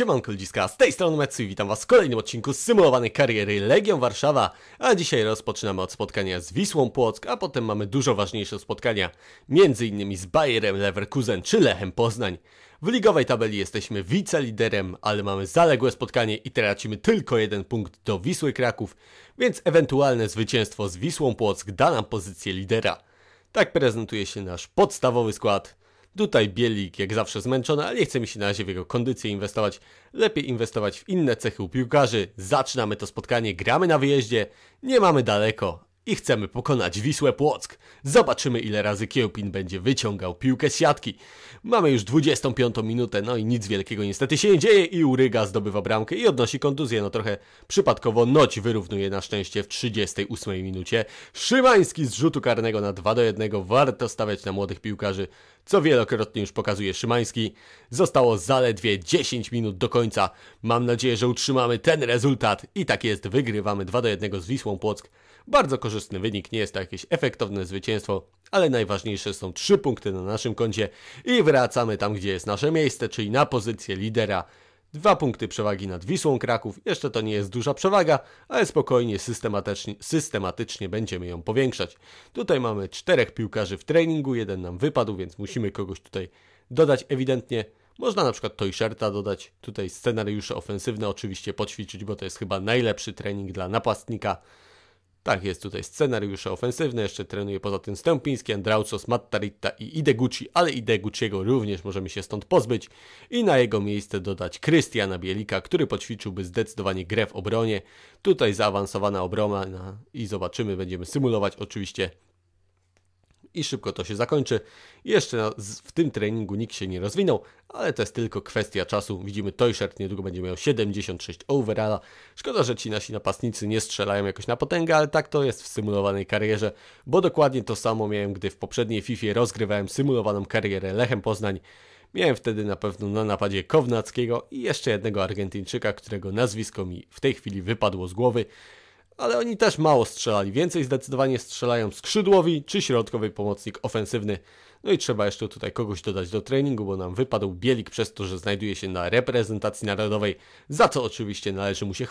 Siemanko ludziska, z tej strony Metsu i witam was w kolejnym odcinku symulowanej kariery Legion Warszawa, a dzisiaj rozpoczynamy od spotkania z Wisłą Płock, a potem mamy dużo ważniejsze spotkania, między innymi z Bayerem Leverkusen czy Lechem Poznań. W ligowej tabeli jesteśmy wiceliderem, ale mamy zaległe spotkanie i tracimy tylko jeden punkt do Wisły Kraków, więc ewentualne zwycięstwo z Wisłą Płock da nam pozycję lidera. Tak prezentuje się nasz podstawowy skład – Tutaj Bielik jak zawsze zmęczony, ale nie chce mi się na razie w jego kondycję inwestować. Lepiej inwestować w inne cechy u piłkarzy. Zaczynamy to spotkanie, gramy na wyjeździe, nie mamy daleko, i chcemy pokonać Wisłę Płock. Zobaczymy ile razy Kiełpin będzie wyciągał piłkę z siatki. Mamy już 25 minutę, no i nic wielkiego niestety się nie dzieje i Uryga zdobywa bramkę i odnosi kontuzję. No trochę przypadkowo Noć wyrównuje na szczęście w 38 minucie. Szymański z rzutu karnego na 2 do 1. Warto stawiać na młodych piłkarzy, co wielokrotnie już pokazuje Szymański. Zostało zaledwie 10 minut do końca. Mam nadzieję, że utrzymamy ten rezultat i tak jest, wygrywamy 2 do 1 z Wisłą Płock. Bardzo korzystny wynik, nie jest to jakieś efektowne zwycięstwo, ale najważniejsze są trzy punkty na naszym koncie i wracamy tam, gdzie jest nasze miejsce, czyli na pozycję lidera. Dwa punkty przewagi nad Wisłą Kraków, jeszcze to nie jest duża przewaga, ale spokojnie, systematycznie, systematycznie będziemy ją powiększać. Tutaj mamy czterech piłkarzy w treningu, jeden nam wypadł, więc musimy kogoś tutaj dodać ewidentnie. Można na przykład Toyshirta dodać, tutaj scenariusze ofensywne oczywiście poćwiczyć, bo to jest chyba najlepszy trening dla napastnika. Tak, jest tutaj scenariusze ofensywne, jeszcze trenuje poza tym Stępiński, Andraucos, Mattaritta i Ideguchi, ale Ideguchiego również możemy się stąd pozbyć i na jego miejsce dodać Krystiana Bielika, który poćwiczyłby zdecydowanie grę w obronie. Tutaj zaawansowana obrona i zobaczymy, będziemy symulować oczywiście i szybko to się zakończy. Jeszcze w tym treningu nikt się nie rozwinął, ale to jest tylko kwestia czasu. Widzimy, Toyshert niedługo będzie miał 76 overalla. Szkoda, że ci nasi napastnicy nie strzelają jakoś na potęgę, ale tak to jest w symulowanej karierze, bo dokładnie to samo miałem, gdy w poprzedniej FIFA rozgrywałem symulowaną karierę Lechem Poznań. Miałem wtedy na pewno na napadzie Kownackiego i jeszcze jednego Argentyńczyka, którego nazwisko mi w tej chwili wypadło z głowy ale oni też mało strzelali. Więcej zdecydowanie strzelają skrzydłowi czy środkowy pomocnik ofensywny. No i trzeba jeszcze tutaj kogoś dodać do treningu, bo nam wypadł Bielik przez to, że znajduje się na reprezentacji narodowej, za co oczywiście należy mu się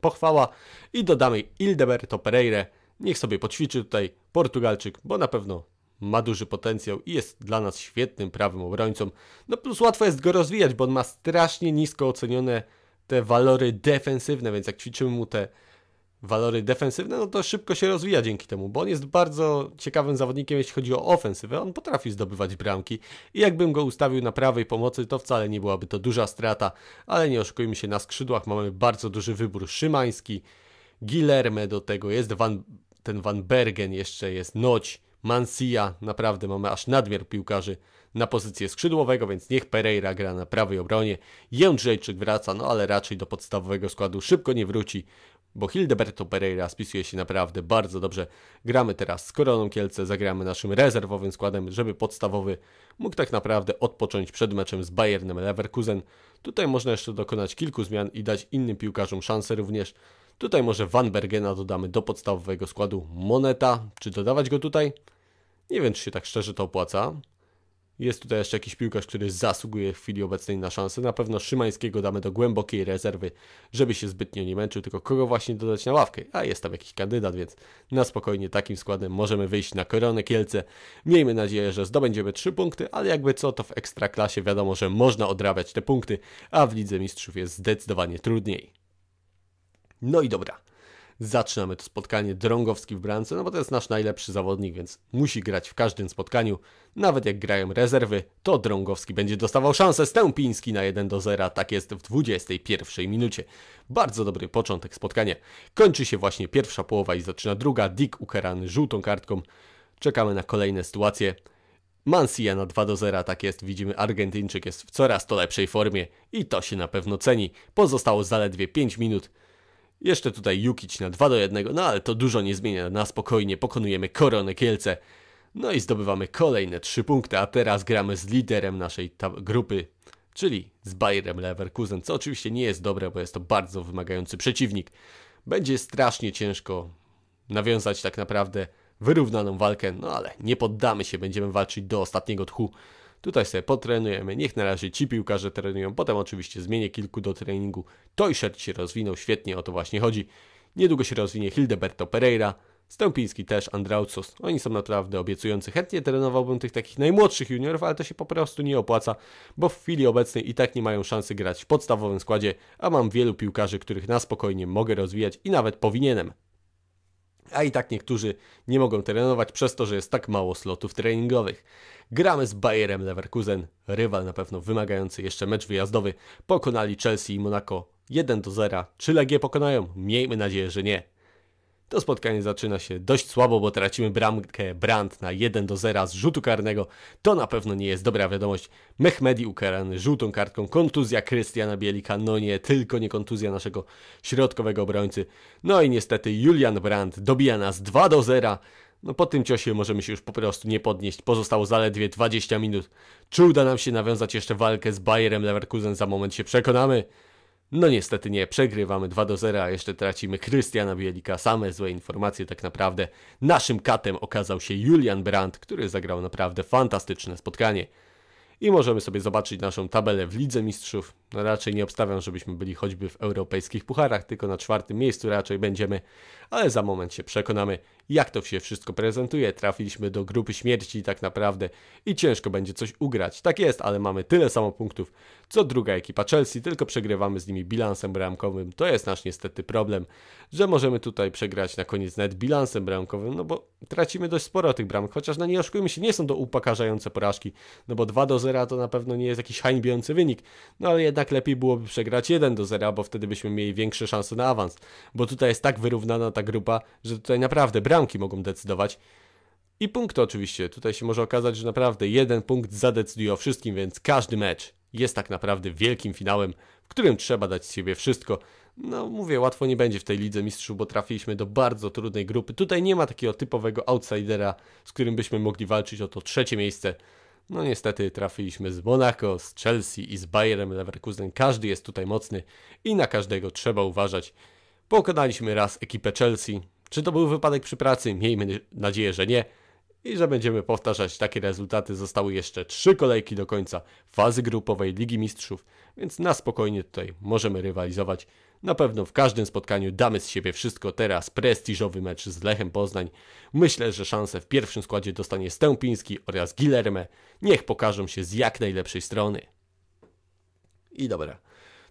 pochwała. I dodamy Ildeberto Pereire. Niech sobie poćwiczy tutaj Portugalczyk, bo na pewno ma duży potencjał i jest dla nas świetnym prawym obrońcą. No plus łatwo jest go rozwijać, bo on ma strasznie nisko ocenione te walory defensywne, więc jak ćwiczymy mu te walory defensywne, no to szybko się rozwija dzięki temu, bo on jest bardzo ciekawym zawodnikiem, jeśli chodzi o ofensywę. On potrafi zdobywać bramki i jakbym go ustawił na prawej pomocy, to wcale nie byłaby to duża strata, ale nie oszukujmy się, na skrzydłach mamy bardzo duży wybór. Szymański, Guillerme do tego jest, Van, ten Van Bergen jeszcze jest, Noć, Mansilla, naprawdę mamy aż nadmiar piłkarzy na pozycję skrzydłowego, więc niech Pereira gra na prawej obronie. Jędrzejczyk wraca, no ale raczej do podstawowego składu szybko nie wróci bo Hildeberto Pereira spisuje się naprawdę bardzo dobrze. Gramy teraz z Koroną Kielce, zagramy naszym rezerwowym składem, żeby podstawowy mógł tak naprawdę odpocząć przed meczem z Bayernem Leverkusen. Tutaj można jeszcze dokonać kilku zmian i dać innym piłkarzom szansę również. Tutaj może Van Bergena dodamy do podstawowego składu Moneta. Czy dodawać go tutaj? Nie wiem, czy się tak szczerze to opłaca, jest tutaj jeszcze jakiś piłkarz, który zasługuje w chwili obecnej na szansę. Na pewno Szymańskiego damy do głębokiej rezerwy, żeby się zbytnio nie męczył, tylko kogo właśnie dodać na ławkę. A jest tam jakiś kandydat, więc na spokojnie takim składem możemy wyjść na koronę Kielce. Miejmy nadzieję, że zdobędziemy 3 punkty, ale jakby co, to w Ekstraklasie wiadomo, że można odrabiać te punkty, a w Lidze Mistrzów jest zdecydowanie trudniej. No i dobra zaczynamy to spotkanie. Drągowski w bramce, no bo to jest nasz najlepszy zawodnik, więc musi grać w każdym spotkaniu. Nawet jak grają rezerwy, to Drągowski będzie dostawał szansę. Stępiński na 1 do 0, tak jest w 21 minucie. Bardzo dobry początek spotkania. Kończy się właśnie pierwsza połowa i zaczyna druga. Dick ukarany żółtą kartką. Czekamy na kolejne sytuacje. Mansilla na 2 do 0, tak jest, widzimy Argentyńczyk jest w coraz to lepszej formie i to się na pewno ceni. Pozostało zaledwie 5 minut. Jeszcze tutaj Jukić na 2 do 1, no ale to dużo nie zmienia. Na spokojnie pokonujemy koronę Kielce. No i zdobywamy kolejne 3 punkty, a teraz gramy z liderem naszej grupy, czyli z Bayerem Leverkusen, co oczywiście nie jest dobre, bo jest to bardzo wymagający przeciwnik. Będzie strasznie ciężko nawiązać tak naprawdę wyrównaną walkę, no ale nie poddamy się, będziemy walczyć do ostatniego tchu. Tutaj sobie potrenujemy, niech na razie ci piłkarze trenują, potem oczywiście zmienię kilku do treningu. Toyshert się rozwinął, świetnie o to właśnie chodzi. Niedługo się rozwinie Hildeberto Pereira, Stępiński też, Andraucos. Oni są naprawdę obiecujący. Chętnie trenowałbym tych takich najmłodszych juniorów, ale to się po prostu nie opłaca, bo w chwili obecnej i tak nie mają szansy grać w podstawowym składzie, a mam wielu piłkarzy, których na spokojnie mogę rozwijać i nawet powinienem. A i tak niektórzy nie mogą trenować przez to, że jest tak mało slotów treningowych. Gramy z Bayerem Leverkusen, rywal na pewno wymagający jeszcze mecz wyjazdowy. Pokonali Chelsea i Monaco 1 do 0. Czy Legię pokonają? Miejmy nadzieję, że nie. To spotkanie zaczyna się dość słabo, bo tracimy bramkę Brand na 1 do 0 z rzutu karnego. To na pewno nie jest dobra wiadomość. Mehmedi ukarany żółtą kartką, kontuzja Krystiana Bielika, no nie, tylko nie kontuzja naszego środkowego obrońcy. No i niestety Julian Brand dobija nas 2 do 0. No po tym ciosie możemy się już po prostu nie podnieść. Pozostało zaledwie 20 minut. Czy uda nam się nawiązać jeszcze walkę z Bayerem Leverkusen? Za moment się przekonamy. No niestety nie, przegrywamy 2 do 0, a jeszcze tracimy Krystiana Bielika. Same złe informacje tak naprawdę. Naszym katem okazał się Julian Brandt, który zagrał naprawdę fantastyczne spotkanie. I możemy sobie zobaczyć naszą tabelę w Lidze Mistrzów. No raczej nie obstawiam, żebyśmy byli choćby w europejskich pucharach, tylko na czwartym miejscu raczej będziemy, ale za moment się przekonamy jak to się wszystko prezentuje. Trafiliśmy do grupy śmierci tak naprawdę i ciężko będzie coś ugrać. Tak jest, ale mamy tyle samo punktów co druga ekipa Chelsea, tylko przegrywamy z nimi bilansem bramkowym. To jest nasz niestety problem, że możemy tutaj przegrać na koniec nawet bilansem bramkowym, no bo tracimy dość sporo tych bramek, chociaż na no nie oszukujmy się, nie są to upokarzające porażki, no bo 2 do 0 to na pewno nie jest jakiś hańbiący wynik, no ale jednak lepiej byłoby przegrać 1 do 0, bo wtedy byśmy mieli większe szanse na awans, bo tutaj jest tak wyrównana ta grupa, że tutaj naprawdę bram bramki mogą decydować. I punkty oczywiście. Tutaj się może okazać, że naprawdę jeden punkt zadecyduje o wszystkim, więc każdy mecz jest tak naprawdę wielkim finałem, w którym trzeba dać z siebie wszystko. No mówię, łatwo nie będzie w tej Lidze Mistrzów, bo trafiliśmy do bardzo trudnej grupy. Tutaj nie ma takiego typowego outsidera, z którym byśmy mogli walczyć o to trzecie miejsce. No niestety trafiliśmy z Monaco, z Chelsea i z Bayerem Leverkusen. Każdy jest tutaj mocny i na każdego trzeba uważać. Pokonaliśmy raz ekipę Chelsea, czy to był wypadek przy pracy? Miejmy nadzieję, że nie. I że będziemy powtarzać takie rezultaty. Zostały jeszcze trzy kolejki do końca fazy grupowej Ligi Mistrzów, więc na spokojnie tutaj możemy rywalizować. Na pewno w każdym spotkaniu damy z siebie wszystko. Teraz prestiżowy mecz z Lechem Poznań. Myślę, że szanse w pierwszym składzie dostanie Stępiński oraz Gilerme. Niech pokażą się z jak najlepszej strony. I dobra.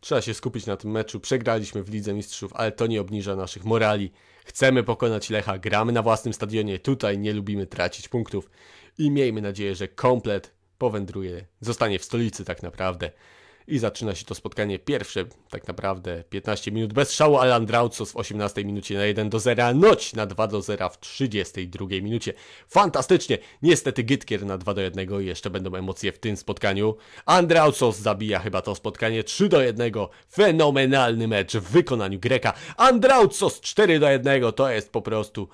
Trzeba się skupić na tym meczu. Przegraliśmy w Lidze Mistrzów, ale to nie obniża naszych morali. Chcemy pokonać Lecha, gramy na własnym stadionie, tutaj nie lubimy tracić punktów i miejmy nadzieję, że komplet powędruje, zostanie w stolicy tak naprawdę i zaczyna się to spotkanie pierwsze, tak naprawdę 15 minut bez szału, ale Andraucos w 18 minucie na 1 do 0, Noć na 2 do 0 w 32 minucie. Fantastycznie! Niestety Gytkier na 2 do 1 i jeszcze będą emocje w tym spotkaniu. Andraucos zabija chyba to spotkanie 3 do 1. Fenomenalny mecz w wykonaniu Greka. Andraucos 4 do 1 to jest po prostu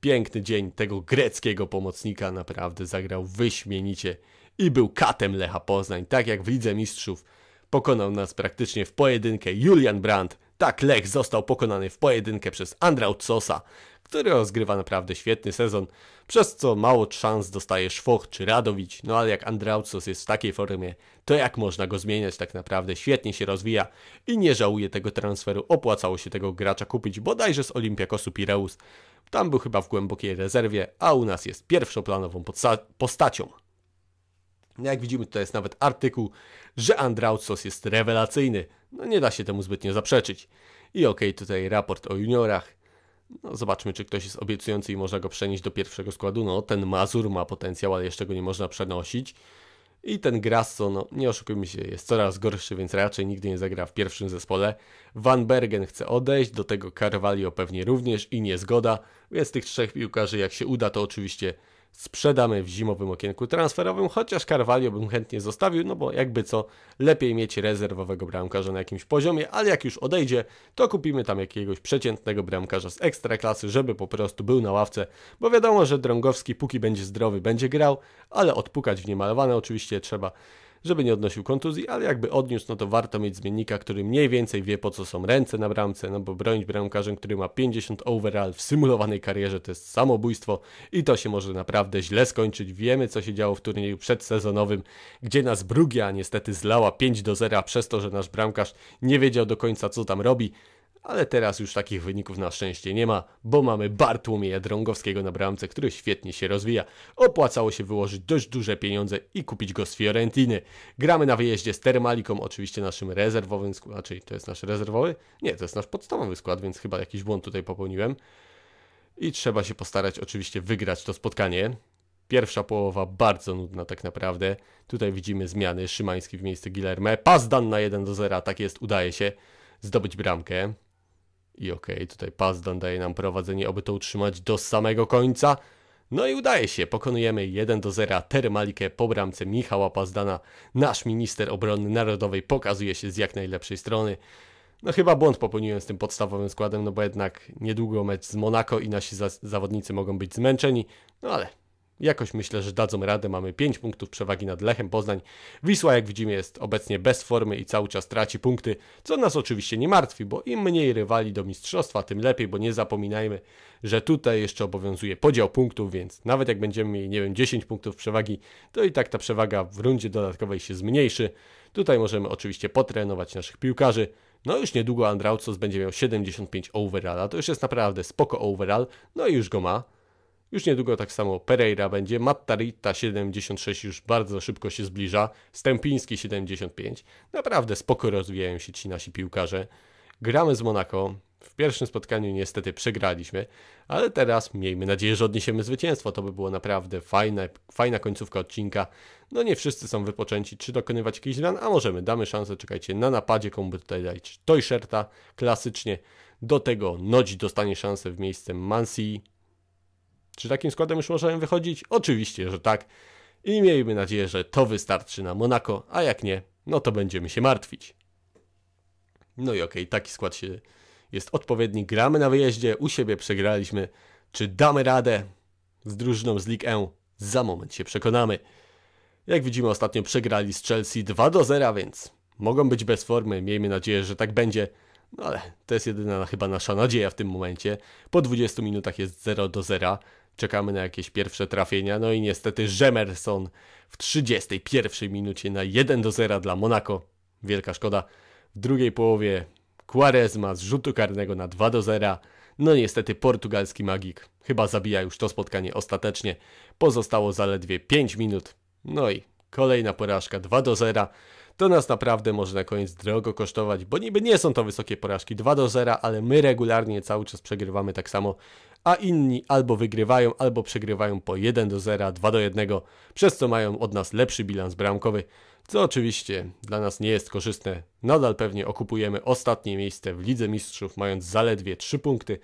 piękny dzień tego greckiego pomocnika. Naprawdę zagrał wyśmienicie i był katem Lecha Poznań, tak jak w Lidze Mistrzów Pokonał nas praktycznie w pojedynkę Julian Brandt. Tak, Lech został pokonany w pojedynkę przez Andraut Sosa, który rozgrywa naprawdę świetny sezon, przez co mało szans dostaje Szwoch czy Radowicz, no ale jak Andrautsos jest w takiej formie, to jak można go zmieniać tak naprawdę, świetnie się rozwija i nie żałuje tego transferu, opłacało się tego gracza kupić bodajże z Olimpiakosu Pireus, tam był chyba w głębokiej rezerwie, a u nas jest pierwszoplanową postacią. No jak widzimy, to jest nawet artykuł, że Andrautsos jest rewelacyjny. No nie da się temu zbytnio zaprzeczyć. I okej, okay, tutaj raport o juniorach. No, zobaczmy, czy ktoś jest obiecujący i można go przenieść do pierwszego składu. No, ten Mazur ma potencjał, ale jeszcze go nie można przenosić. I ten Grasso, no nie oszukujmy się, jest coraz gorszy, więc raczej nigdy nie zagra w pierwszym zespole. Van Bergen chce odejść, do tego Carvalho pewnie również i niezgoda, więc tych trzech piłkarzy jak się uda, to oczywiście sprzedamy w zimowym okienku transferowym, chociaż Carvalho bym chętnie zostawił, no bo jakby co, lepiej mieć rezerwowego bramkarza na jakimś poziomie, ale jak już odejdzie, to kupimy tam jakiegoś przeciętnego bramkarza z ekstraklasy, żeby po prostu był na ławce, bo wiadomo, że Drągowski póki będzie zdrowy, będzie grał, ale odpukać w niemalowane oczywiście trzeba żeby nie odnosił kontuzji, ale jakby odniósł, no to warto mieć zmiennika, który mniej więcej wie, po co są ręce na bramce, no bo bronić bramkarzem, który ma 50 overall w symulowanej karierze, to jest samobójstwo i to się może naprawdę źle skończyć. Wiemy, co się działo w turnieju przedsezonowym, gdzie nas Brugia niestety zlała 5 do 0 przez to, że nasz bramkarz nie wiedział do końca, co tam robi. Ale teraz już takich wyników na szczęście nie ma, bo mamy Bartłomieja Drągowskiego na bramce, który świetnie się rozwija. Opłacało się wyłożyć dość duże pieniądze i kupić go z Fiorentiny. Gramy na wyjeździe z Termaliką, oczywiście naszym rezerwowym składem, znaczy to jest nasz rezerwowy? Nie, to jest nasz podstawowy skład, więc chyba jakiś błąd tutaj popełniłem. I trzeba się postarać oczywiście wygrać to spotkanie. Pierwsza połowa bardzo nudna tak naprawdę. Tutaj widzimy zmiany. Szymański w miejsce Guillerme. Pas dan na 1 do 0, tak jest, udaje się zdobyć bramkę. I okej, okay, tutaj Pazdan daje nam prowadzenie, aby to utrzymać do samego końca. No i udaje się, pokonujemy 1 do 0 Termalikę po bramce Michała Pazdana. Nasz minister obrony narodowej pokazuje się z jak najlepszej strony. No chyba błąd popełniłem z tym podstawowym składem, no bo jednak niedługo mecz z Monako i nasi zawodnicy mogą być zmęczeni, no ale Jakoś myślę, że dadzą radę. Mamy 5 punktów przewagi nad Lechem Poznań. Wisła, jak widzimy, jest obecnie bez formy i cały czas traci punkty, co nas oczywiście nie martwi, bo im mniej rywali do mistrzostwa, tym lepiej, bo nie zapominajmy, że tutaj jeszcze obowiązuje podział punktów, więc nawet jak będziemy mieli, nie wiem, 10 punktów przewagi, to i tak ta przewaga w rundzie dodatkowej się zmniejszy. Tutaj możemy oczywiście potrenować naszych piłkarzy. No już niedługo Andraucos będzie miał 75 overalla, to już jest naprawdę spoko overall, no i już go ma. Już niedługo tak samo Pereira będzie, Mattarita 76 już bardzo szybko się zbliża, Stępiński 75. Naprawdę spoko rozwijają się ci nasi piłkarze. Gramy z Monaco. W pierwszym spotkaniu niestety przegraliśmy, ale teraz miejmy nadzieję, że odniesiemy zwycięstwo. To by było naprawdę fajne, fajna końcówka odcinka. No nie wszyscy są wypoczęci, czy dokonywać jakichś ran, a możemy, damy szansę, czekajcie, na napadzie komu by tutaj dać Toyshirta, klasycznie. Do tego Nodzi dostanie szansę w miejsce Mansi, czy takim składem już możemy wychodzić? Oczywiście, że tak. I miejmy nadzieję, że to wystarczy na Monako, a jak nie, no to będziemy się martwić. No i okej, okay, taki skład się jest odpowiedni. Gramy na wyjeździe, u siebie przegraliśmy. Czy damy radę z drużyną z League 1? Za moment się przekonamy. Jak widzimy, ostatnio przegrali z Chelsea 2 do 0, więc mogą być bez formy. Miejmy nadzieję, że tak będzie. No ale to jest jedyna chyba nasza nadzieja w tym momencie. Po 20 minutach jest 0 do 0 czekamy na jakieś pierwsze trafienia. No i niestety Żemerson w 31 minucie na 1 do 0 dla Monako. Wielka szkoda. W drugiej połowie Quaresma z rzutu karnego na 2 do 0. No niestety portugalski magik chyba zabija już to spotkanie ostatecznie. Pozostało zaledwie 5 minut. No i kolejna porażka 2 do 0. To nas naprawdę może na koniec drogo kosztować, bo niby nie są to wysokie porażki 2 do 0, ale my regularnie cały czas przegrywamy tak samo a inni albo wygrywają, albo przegrywają po 1 do 0, 2 do 1, przez co mają od nas lepszy bilans bramkowy, co oczywiście dla nas nie jest korzystne. Nadal pewnie okupujemy ostatnie miejsce w Lidze Mistrzów, mając zaledwie 3 punkty,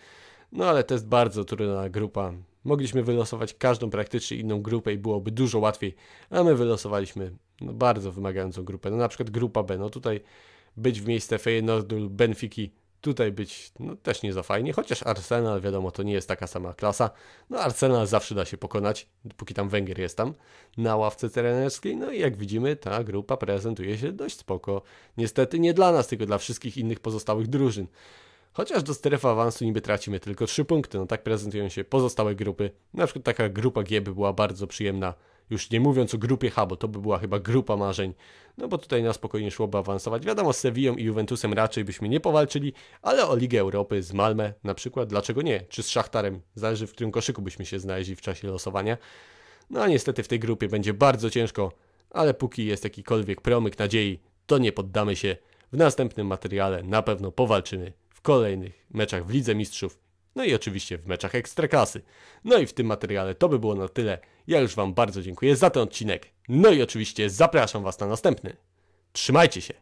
no ale to jest bardzo trudna grupa. Mogliśmy wylosować każdą praktycznie inną grupę i byłoby dużo łatwiej, a my wylosowaliśmy no, bardzo wymagającą grupę. No na przykład grupa B, no tutaj być w miejsce Feyenoordu lub Benfiki tutaj być no, też nie za fajnie, chociaż Arsenal, wiadomo, to nie jest taka sama klasa. No Arsenal zawsze da się pokonać, póki tam Węgier jest tam na ławce terenerskiej. No i jak widzimy, ta grupa prezentuje się dość spoko. Niestety nie dla nas, tylko dla wszystkich innych pozostałych drużyn. Chociaż do strefy awansu niby tracimy tylko 3 punkty, no tak prezentują się pozostałe grupy. Na przykład taka grupa G by była bardzo przyjemna już nie mówiąc o grupie H, bo to by była chyba grupa marzeń. No bo tutaj na spokojnie szłoby awansować. Wiadomo, z Sevillą i Juventusem raczej byśmy nie powalczyli, ale o Ligę Europy z Malmę na przykład, dlaczego nie? Czy z Szachtarem, zależy w którym koszyku byśmy się znaleźli w czasie losowania. No a niestety w tej grupie będzie bardzo ciężko, ale póki jest jakikolwiek promyk nadziei, to nie poddamy się. W następnym materiale na pewno powalczymy w kolejnych meczach w Lidze Mistrzów no i oczywiście w meczach ekstraklasy. No i w tym materiale to by było na tyle. Ja już Wam bardzo dziękuję za ten odcinek. No i oczywiście zapraszam Was na następny. Trzymajcie się!